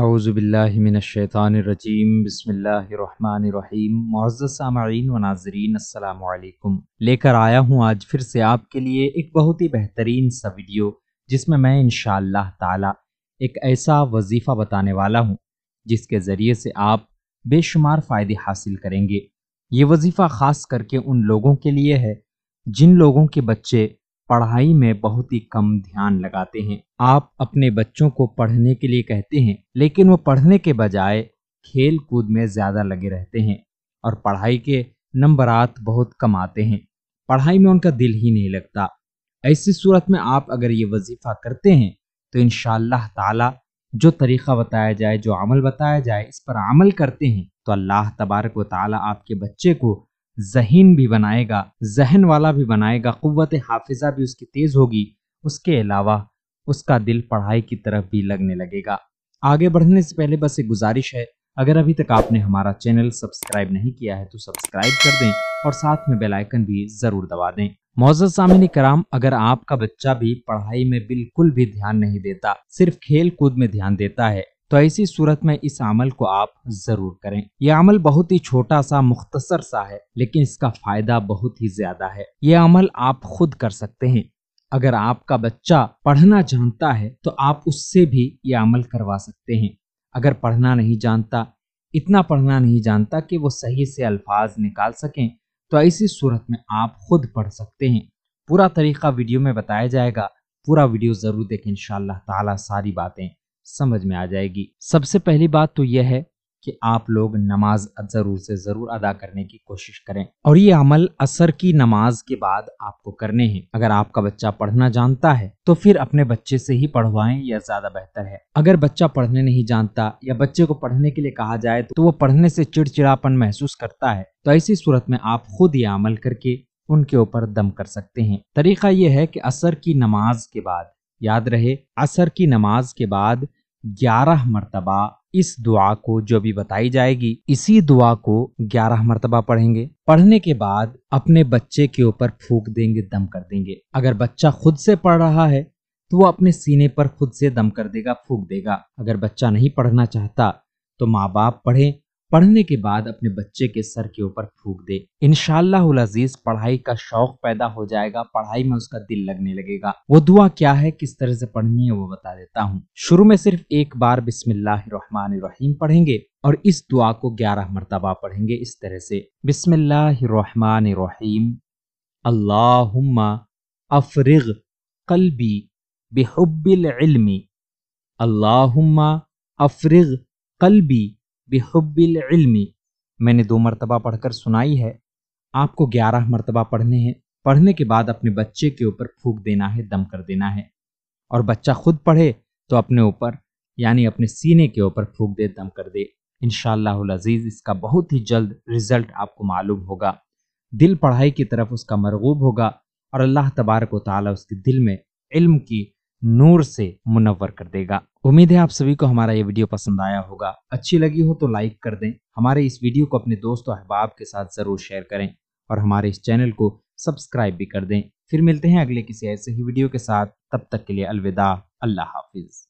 अज़बिल्लिमिनशैतानरजीम बसमीम सामीन व नाजरीन असलकम लेकर आया हूँ आज फिर से आपके लिए एक बहुत ही बेहतरीन सा वीडियो जिसमें मैं इन ताला एक ऐसा वजीफ़ा बताने वाला हूँ जिसके ज़रिए से आप बेशुमार फ़ायदे हासिल करेंगे ये वजीफ़ा ख़ास करके उन लोगों के लिए है जिन लोगों के बच्चे पढ़ाई में बहुत ही कम ध्यान लगाते हैं आप अपने बच्चों को पढ़ने के लिए कहते हैं लेकिन वो पढ़ने के बजाय खेल कूद में ज़्यादा लगे रहते हैं और पढ़ाई के नंबरात बहुत कम आते हैं पढ़ाई में उनका दिल ही नहीं लगता ऐसी सूरत में आप अगर ये वजीफ़ा करते हैं तो इन ताला जो तरीक़ा बताया जाए जो अमल बताया जाए इस पर अमल करते हैं तो अल्लाह तबारक व ताली आपके बच्चे को जहीन भी बनाएगा जहन वाला भी बनाएगा क़वत हाफिज़ा भी उसकी तेज़ होगी उसके अलावा उसका दिल पढ़ाई की तरफ भी लगने लगेगा आगे बढ़ने से पहले बस एक गुजारिश है अगर अभी तक आपने हमारा चैनल सब्सक्राइब नहीं किया है तो सब्सक्राइब कर दें और साथ में बेल आइकन भी ज़रूर दबा दें मोजत सामिन कराम अगर आपका बच्चा भी पढ़ाई में बिल्कुल भी ध्यान नहीं देता सिर्फ खेल कूद में ध्यान देता है तो ऐसी सूरत में इस अमल को आप ज़रूर करें यह अमल बहुत ही छोटा सा मुख्तसर सा है लेकिन इसका फ़ायदा बहुत ही ज़्यादा है यह अमल आप खुद कर सकते हैं अगर आपका बच्चा पढ़ना जानता है तो आप उससे भी ये अमल करवा सकते हैं अगर पढ़ना नहीं जानता इतना पढ़ना नहीं जानता कि वो सही से अल्फाज निकाल सकें तो ऐसी सूरत में आप खुद पढ़ सकते हैं पूरा तरीका वीडियो में बताया जाएगा पूरा वीडियो ज़रूर देखें इन ताला सारी बातें समझ में आ जाएगी सबसे पहली बात तो यह है कि आप लोग नमाज ज़रूर से ज़रूर अदा करने की कोशिश करें और ये अमल असर की नमाज के बाद आपको करने हैं अगर आपका बच्चा पढ़ना जानता है तो फिर अपने बच्चे से ही पढ़वाएं यह ज़्यादा बेहतर है अगर बच्चा पढ़ने नहीं जानता या बच्चे को पढ़ने के लिए कहा जाए तो वो पढ़ने से चिड़चिड़ापन महसूस करता है तो ऐसी सूरत में आप खुद ये अमल करके उनके ऊपर दम कर सकते हैं तरीका यह है कि असर की नमाज के बाद याद रहे असर की नमाज के बाद ग्यारह मरतबा इस दुआ को जो भी बताई जाएगी इसी दुआ को ग्यारह मरतबा पढ़ेंगे पढ़ने के बाद अपने बच्चे के ऊपर फूक देंगे दम कर देंगे अगर बच्चा खुद से पढ़ रहा है तो वो अपने सीने पर खुद से दम कर देगा फूक देगा अगर बच्चा नहीं पढ़ना चाहता तो माँ बाप पढ़े पढ़ने के बाद अपने बच्चे के सर के ऊपर फूक दे इनशालाजीज पढ़ाई का शौक पैदा हो जाएगा पढ़ाई में उसका दिल लगने लगेगा वो दुआ क्या है किस तरह से पढ़नी है वो बता देता हूँ शुरू में सिर्फ एक बार बिस्मिल्लाहिर्रहमानिर्रहीम पढ़ेंगे और इस दुआ को ग्यारह मरतबा पढ़ेंगे इस तरह से रहीम अल्लाहुम्मा अफरिग कल्बी बेहबिल अल्लाहुम्मा अफरिग कल्बी बेहबिल इल्मी मैंने दो मरतबा पढ़कर सुनाई है आपको ग्यारह मरतबा पढ़ने हैं पढ़ने के बाद अपने बच्चे के ऊपर फूक देना है दम कर देना है और बच्चा खुद पढ़े तो अपने ऊपर यानी अपने सीने के ऊपर फूक दे दम कर दे इन अजीज़ इसका बहुत ही जल्द रिजल्ट आपको मालूम होगा दिल पढ़ाई की तरफ उसका मरगूब होगा और अल्लाह तबारक वाली उसके दिल में इल्म की नूर से मुनवर कर देगा उम्मीद है आप सभी को हमारा ये वीडियो पसंद आया होगा अच्छी लगी हो तो लाइक कर दें हमारे इस वीडियो को अपने दोस्त अहबाब के साथ जरूर शेयर करें और हमारे इस चैनल को सब्सक्राइब भी कर दें फिर मिलते हैं अगले किसी ऐसे ही वीडियो के साथ तब तक के लिए अलविदा अल्लाह हाफिज़